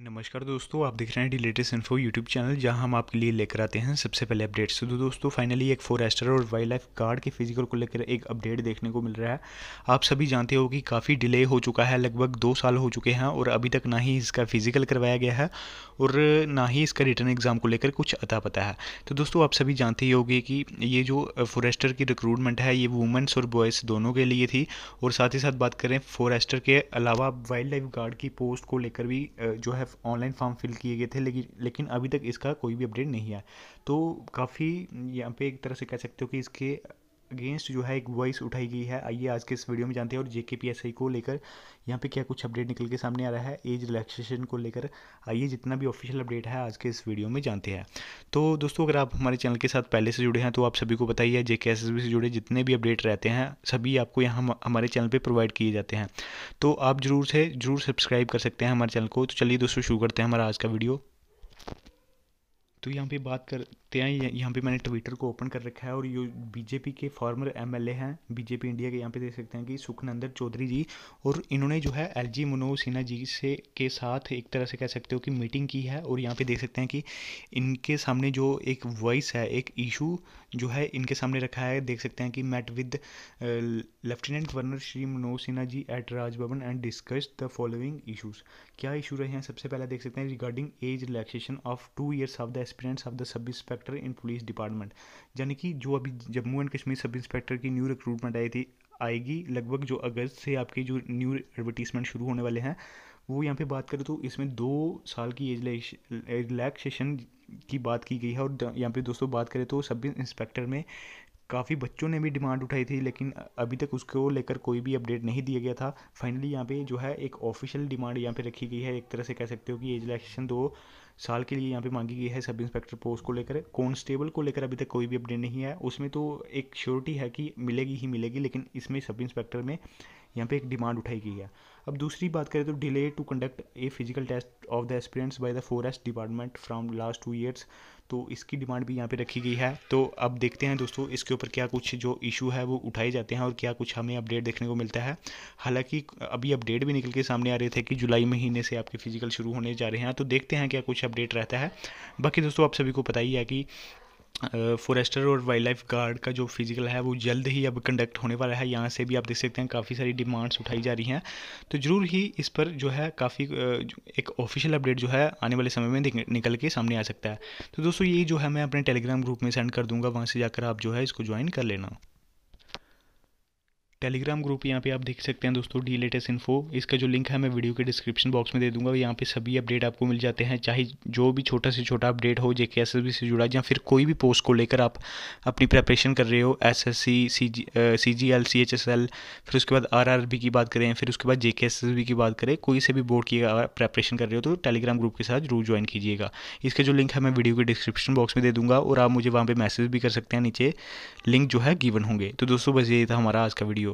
नमस्कार दोस्तों आप देख रहे हैं the latest info YouTube channel जहां हम आपके लिए लेकर आते हैं सबसे पहले अपडेट्स तो दोस्तों फाइनली एक फॉरेस्टर और वाइल्ड लाइफ गार्ड के फिजिकल को लेकर एक अपडेट देखने को मिल रहा है आप सभी जानते हो कि काफ़ी डिले हो चुका है लगभग दो साल हो चुके हैं और अभी तक ना ही इसका फिजिकल करवाया गया है और ना ही इसका रिटर्न एग्ज़ाम को लेकर कुछ अता पता है तो दोस्तों आप सभी जानते ही होगी कि ये जो फॉरेस्टर की रिक्रूटमेंट है ये वुमेंस और बॉयज़ दोनों के लिए थी और साथ ही साथ बात करें फॉरेस्टर के अलावा वाइल्ड लाइफ गार्ड की पोस्ट को लेकर भी जो है है ऑनलाइन फॉर्म फिल किए गए थे लेकिन लेकिन अभी तक इसका कोई भी अपडेट नहीं आया तो काफ़ी यहाँ पे एक तरह से कह सकते हो कि इसके अगेंस्ट जो है एक वॉइस उठाई गई है आइए आज के इस वीडियो में जानते हैं और जे के को लेकर यहाँ पे क्या कुछ अपडेट निकल के सामने आ रहा है एज रिलैक्सेशन को लेकर आइए जितना भी ऑफिशियल अपडेट है आज के इस वीडियो में जानते हैं तो दोस्तों अगर आप हमारे चैनल के साथ पहले से जुड़े हैं तो आप सभी को बताइए जे के से जुड़े जितने भी अपडेट रहते हैं सभी आपको यहाँ हमारे चैनल पर प्रोवाइड किए जाते हैं तो आप जरूर से जरूर सब्सक्राइब कर सकते हैं हमारे चैनल को तो चलिए दोस्तों शुरू करते हैं हमारा आज का वीडियो तो यहाँ पे बात करते हैं यहाँ पे मैंने ट्विटर को ओपन कर रखा है और ये बीजेपी के फॉर्मर एमएलए हैं बीजेपी इंडिया के यहाँ पे देख सकते हैं कि सुखनंदर चौधरी जी और इन्होंने जो है एलजी मनोज सिन्हा जी से के साथ एक तरह से कह सकते हो कि मीटिंग की है और यहाँ पे देख सकते हैं कि इनके सामने जो एक वॉइस है एक इशू जो है इनके सामने रखा है देख सकते हैं कि met with lieutenant governor Shri Manoj Sinha ji at Raj Bhavan and discuss the following issues क्या इशू रहे हैं सबसे पहले देख सकते हैं regarding age relaxation of two years of the experience of the sub inspector in police department यानी कि जो अभी Jammu and Kashmir sub inspector की न्यू रिक्रूटमेंट आई थी आएगी लगभग जो अगस्त से आपके जो न्यू एडवर्टीजमेंट शुरू होने वाले हैं वो यहाँ पे बात करें तो इसमें दो साल की एज रिलैक्सेशन की बात की गई है और यहाँ पे दोस्तों बात करें तो सब इंस्पेक्टर में काफ़ी बच्चों ने भी डिमांड उठाई थी लेकिन अभी तक उसको लेकर कोई भी अपडेट नहीं दिया गया था फाइनली यहाँ पे जो है एक ऑफिशियल डिमांड यहाँ पे रखी गई है एक तरह से कह सकते हो कि एज रिलैक्सेशन दो साल के लिए यहाँ पे मांगी गई है सब इंस्पेक्टर पोस्ट को लेकर कॉन्स्टेबल को लेकर अभी तक कोई भी अपडेट नहीं है उसमें तो एक श्योरिटी है कि मिलेगी ही मिलेगी लेकिन इसमें सब इंस्पेक्टर में यहाँ पे एक डिमांड उठाई गई है अब दूसरी बात करें तो delay to conduct a physical test of the experience by the forest department from last two years तो इसकी डिमांड भी यहाँ पे रखी गई है तो अब देखते हैं दोस्तों इसके ऊपर क्या कुछ जो इशू है वो उठाए जाते हैं और क्या कुछ हमें अपडेट देखने को मिलता है हालांकि अभी अपडेट भी निकल के सामने आ रहे थे कि जुलाई महीने से आपके फिजिकल शुरू होने जा रहे हैं तो देखते हैं क्या कुछ अपडेट रहता है बाकी दोस्तों आप सभी को पता ही है कि फॉरेस्टर और वाइल्ड लाइफ गार्ड का जो फिजिकल है वो जल्द ही अब कंडक्ट होने वाला है यहाँ से भी आप देख सकते हैं काफ़ी सारी डिमांड्स उठाई जा रही हैं तो ज़रूर ही इस पर जो है काफ़ी एक ऑफिशियल अपडेट जो है आने वाले समय में निकल के सामने आ सकता है तो दोस्तों ये जो है मैं अपने टेलीग्राम ग्रुप में सेंड कर दूँगा वहाँ से जाकर आप जो है इसको ज्वाइन कर लेना टेलीग्राम ग्रुप यहाँ पे आप देख सकते हैं दोस्तों डी लेटेस्ट इन्फो इसका जो लिंक है मैं वीडियो के डिस्क्रिप्शन बॉक्स में दे दूंगा यहाँ पे सभी अपडेट आपको मिल जाते हैं चाहे जो भी छोटा से छोटा अपडेट हो जेके एस से जुड़ा या फिर कोई भी पोस्ट को लेकर आप अपनी प्रेपरेशन कर रहे हो S S C C G C G L C H S L फिर उसके बाद आर आर बी की बात करें फिर उसके बाद जेके एस एस बी की बात करें कोई से भी बोर्ड की प्रेपरेशन कर रहे हो तो टेलीग्राम ग्रुप के साथ जरूर ज्वाइन कीजिएगा इसका जो लिंक है मैं वीडियो के डिस्क्रिप्शन बॉक्स में दे दूंगा और आप मुझे वहाँ पर मैसेज भी कर सकते हैं नीचे लिंक जो है गिवन होंगे तो दोस्तों बस ये था हमारा आज का वीडियो